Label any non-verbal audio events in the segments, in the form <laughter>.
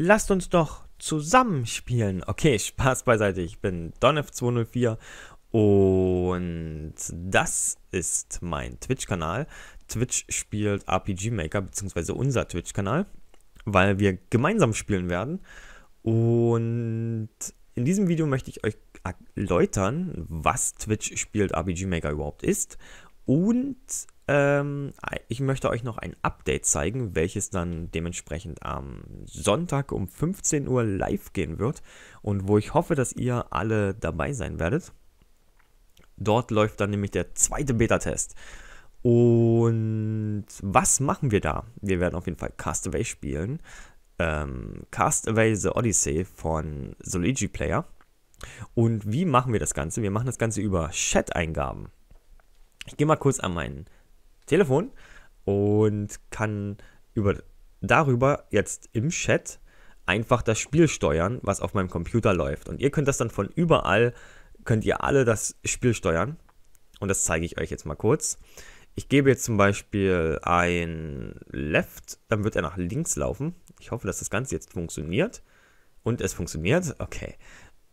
Lasst uns doch zusammenspielen. Okay, Spaß beiseite. Ich bin DonF204 und das ist mein Twitch-Kanal. Twitch spielt RPG Maker, beziehungsweise unser Twitch-Kanal, weil wir gemeinsam spielen werden. Und in diesem Video möchte ich euch erläutern, was Twitch spielt RPG Maker überhaupt ist und ähm, ich möchte euch noch ein Update zeigen, welches dann dementsprechend am Sonntag um 15 Uhr live gehen wird und wo ich hoffe, dass ihr alle dabei sein werdet. Dort läuft dann nämlich der zweite Beta-Test. Und was machen wir da? Wir werden auf jeden Fall Castaway spielen. Ähm, Castaway The Odyssey von Soligi Player. Und wie machen wir das Ganze? Wir machen das Ganze über Chat-Eingaben. Ich gehe mal kurz an meinen Telefon und kann über, darüber jetzt im Chat einfach das Spiel steuern, was auf meinem Computer läuft. Und ihr könnt das dann von überall, könnt ihr alle das Spiel steuern. Und das zeige ich euch jetzt mal kurz. Ich gebe jetzt zum Beispiel ein Left, dann wird er nach links laufen. Ich hoffe, dass das Ganze jetzt funktioniert. Und es funktioniert. Okay.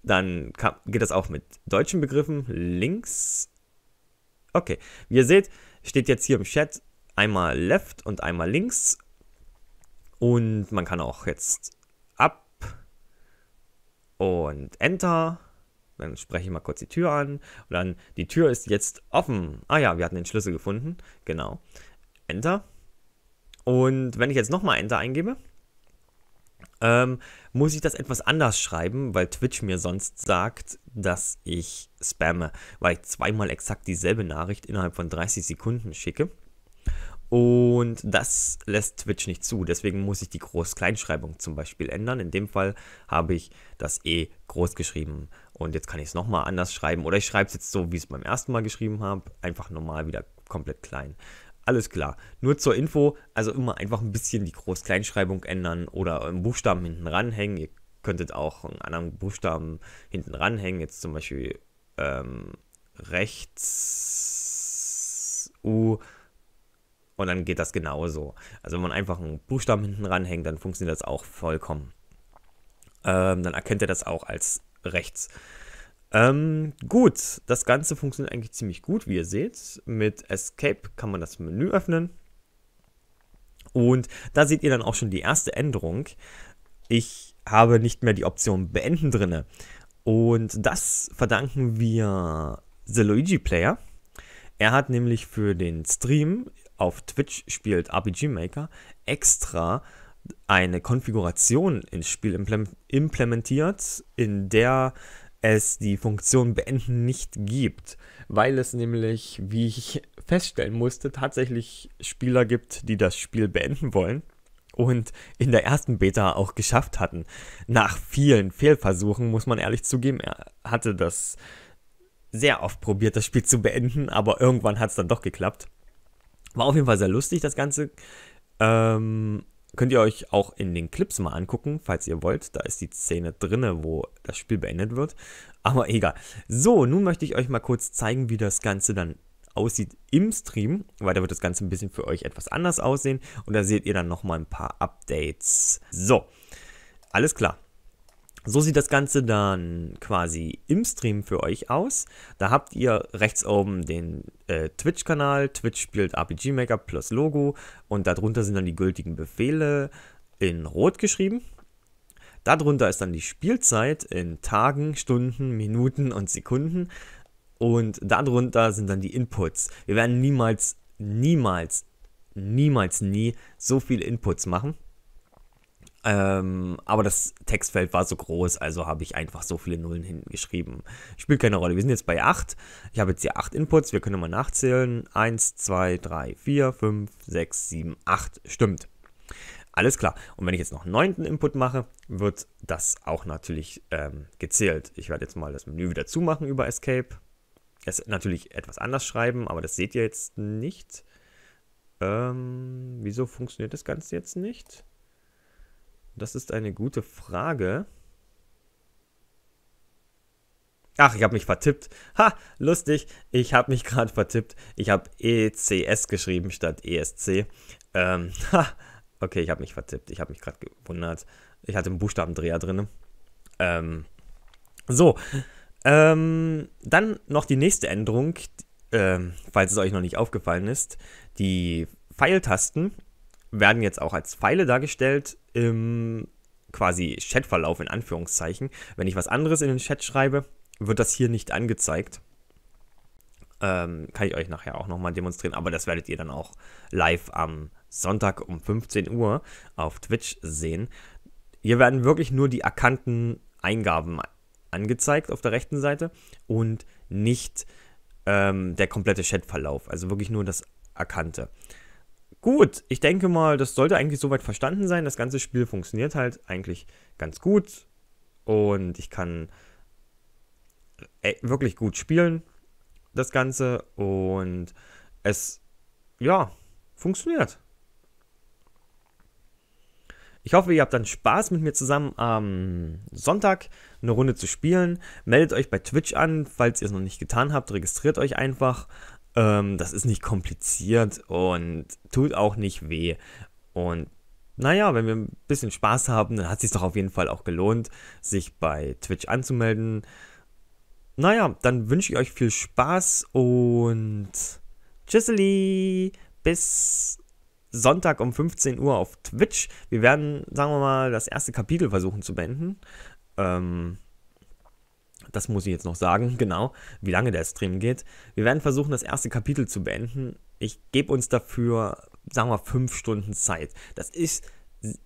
Dann kann, geht das auch mit deutschen Begriffen. Links. Okay. Wie ihr seht, Steht jetzt hier im Chat einmal left und einmal links. Und man kann auch jetzt ab und enter. Dann spreche ich mal kurz die Tür an. Und dann, die Tür ist jetzt offen. Ah ja, wir hatten den Schlüssel gefunden. Genau. Enter. Und wenn ich jetzt nochmal Enter eingebe, ähm, muss ich das etwas anders schreiben, weil Twitch mir sonst sagt, dass ich spamme, weil ich zweimal exakt dieselbe Nachricht innerhalb von 30 Sekunden schicke. Und das lässt Twitch nicht zu. Deswegen muss ich die Groß-Kleinschreibung zum Beispiel ändern. In dem Fall habe ich das E groß geschrieben. Und jetzt kann ich es nochmal anders schreiben. Oder ich schreibe es jetzt so, wie ich es beim ersten Mal geschrieben habe. Einfach normal wieder komplett klein. Alles klar. Nur zur Info, also immer einfach ein bisschen die Groß-Kleinschreibung ändern oder einen Buchstaben hinten ranhängen. Ihr könntet auch einen anderen Buchstaben hinten ranhängen. Jetzt zum Beispiel ähm, rechts U und dann geht das genauso. Also wenn man einfach einen Buchstaben hinten ranhängt, dann funktioniert das auch vollkommen. Ähm, dann erkennt ihr das auch als rechts. Ähm, gut, das Ganze funktioniert eigentlich ziemlich gut, wie ihr seht. Mit Escape kann man das Menü öffnen. Und da seht ihr dann auch schon die erste Änderung. Ich habe nicht mehr die Option Beenden drin. Und das verdanken wir The Luigi Player. Er hat nämlich für den Stream auf Twitch spielt RPG Maker extra eine Konfiguration ins Spiel implementiert, in der es die Funktion beenden nicht gibt, weil es nämlich, wie ich <laughs> feststellen musste, tatsächlich Spieler gibt, die das Spiel beenden wollen und in der ersten Beta auch geschafft hatten. Nach vielen Fehlversuchen, muss man ehrlich zugeben, er hatte das sehr oft probiert, das Spiel zu beenden, aber irgendwann hat es dann doch geklappt. War auf jeden Fall sehr lustig, das Ganze. Ähm, Könnt ihr euch auch in den Clips mal angucken, falls ihr wollt. Da ist die Szene drinne, wo das Spiel beendet wird. Aber egal. So, nun möchte ich euch mal kurz zeigen, wie das Ganze dann aussieht im Stream, weil da wird das Ganze ein bisschen für euch etwas anders aussehen und da seht ihr dann nochmal ein paar Updates. So, alles klar. So sieht das Ganze dann quasi im Stream für euch aus. Da habt ihr rechts oben den äh, Twitch-Kanal. Twitch spielt RPG Maker plus Logo und darunter sind dann die gültigen Befehle in Rot geschrieben. Darunter ist dann die Spielzeit in Tagen, Stunden, Minuten und Sekunden. Und darunter sind dann die Inputs. Wir werden niemals, niemals, niemals, nie so viele Inputs machen. Ähm, aber das Textfeld war so groß, also habe ich einfach so viele Nullen hinten geschrieben. Spielt keine Rolle. Wir sind jetzt bei 8. Ich habe jetzt hier 8 Inputs. Wir können mal nachzählen. 1, 2, 3, 4, 5, 6, 7, 8. Stimmt. Alles klar. Und wenn ich jetzt noch einen neunten Input mache, wird das auch natürlich ähm, gezählt. Ich werde jetzt mal das Menü wieder zumachen über Escape. Es natürlich etwas anders schreiben, aber das seht ihr jetzt nicht. Ähm, wieso funktioniert das Ganze jetzt nicht? Das ist eine gute Frage. Ach, ich habe mich vertippt. Ha, lustig. Ich habe mich gerade <laughs> vertippt. Ich habe ECS geschrieben statt ESC. Ähm, <laughs> ha, okay, ich habe mich vertippt. Ich habe mich gerade gewundert. Ich hatte einen Buchstabendreher drin. Ähm, so. Ähm, dann noch die nächste Änderung, ähm, falls es euch noch nicht aufgefallen ist. Die Pfeiltasten werden jetzt auch als Pfeile dargestellt im quasi Chatverlauf in Anführungszeichen. Wenn ich was anderes in den Chat schreibe, wird das hier nicht angezeigt. Ähm, kann ich euch nachher auch nochmal demonstrieren, aber das werdet ihr dann auch live am Sonntag um 15 Uhr auf Twitch sehen. Hier werden wirklich nur die erkannten Eingaben angezeigt auf der rechten Seite und nicht ähm, der komplette Chatverlauf, also wirklich nur das Erkannte. Gut, ich denke mal, das sollte eigentlich soweit verstanden sein. Das ganze Spiel funktioniert halt eigentlich ganz gut. Und ich kann äh, wirklich gut spielen, das Ganze. Und es, ja, funktioniert. Ich hoffe, ihr habt dann Spaß mit mir zusammen am Sonntag eine Runde zu spielen. Meldet euch bei Twitch an, falls ihr es noch nicht getan habt. Registriert euch einfach. Ähm, das ist nicht kompliziert und tut auch nicht weh. Und naja, wenn wir ein bisschen Spaß haben, dann hat es sich doch auf jeden Fall auch gelohnt, sich bei Twitch anzumelden. Naja, dann wünsche ich euch viel Spaß und tschüsseli, bis Sonntag um 15 Uhr auf Twitch. Wir werden, sagen wir mal, das erste Kapitel versuchen zu beenden. Ähm, das muss ich jetzt noch sagen, <laughs> genau, wie lange der Stream geht. Wir werden versuchen, das erste Kapitel zu beenden. Ich gebe uns dafür, sagen wir, fünf Stunden Zeit. Das ist,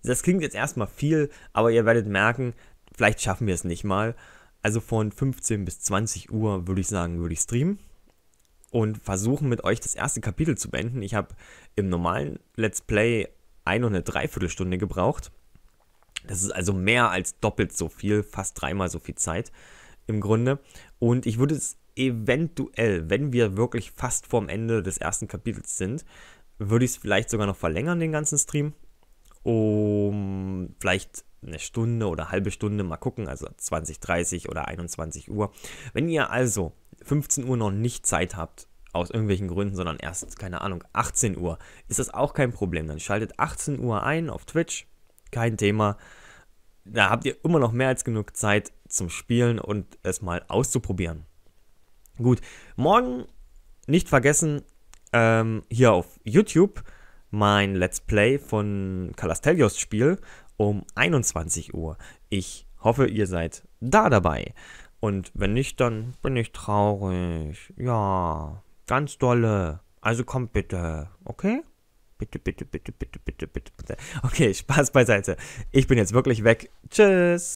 das klingt jetzt erstmal viel, aber ihr werdet merken, vielleicht schaffen wir es nicht mal. Also von 15 bis 20 Uhr würde ich sagen, würde ich streamen und versuchen mit euch das erste Kapitel zu beenden. Ich habe im normalen Let's Play eine und eine Dreiviertelstunde gebraucht. Das ist also mehr als doppelt so viel, fast dreimal so viel Zeit im Grunde. Und ich würde es eventuell, wenn wir wirklich fast vorm Ende des ersten Kapitels sind, würde ich es vielleicht sogar noch verlängern, den ganzen Stream. Um vielleicht eine Stunde oder eine halbe Stunde mal gucken, also 20, 30 oder 21 Uhr. Wenn ihr also 15 Uhr noch nicht Zeit habt, aus irgendwelchen Gründen, sondern erst, keine Ahnung, 18 Uhr, ist das auch kein Problem. Dann schaltet 18 Uhr ein auf Twitch, kein Thema. Da habt ihr immer noch mehr als genug Zeit, zum Spielen und es mal auszuprobieren. Gut, morgen nicht vergessen, ähm, hier auf YouTube mein Let's Play von Calastelios Spiel um 21 Uhr. Ich hoffe, ihr seid da dabei. Und wenn nicht, dann bin ich traurig. Ja, ganz dolle. Also kommt bitte, okay? Bitte, bitte, bitte, bitte, bitte, bitte, bitte. Okay, <laughs> Spaß beiseite. Ich bin jetzt wirklich weg. Tschüss.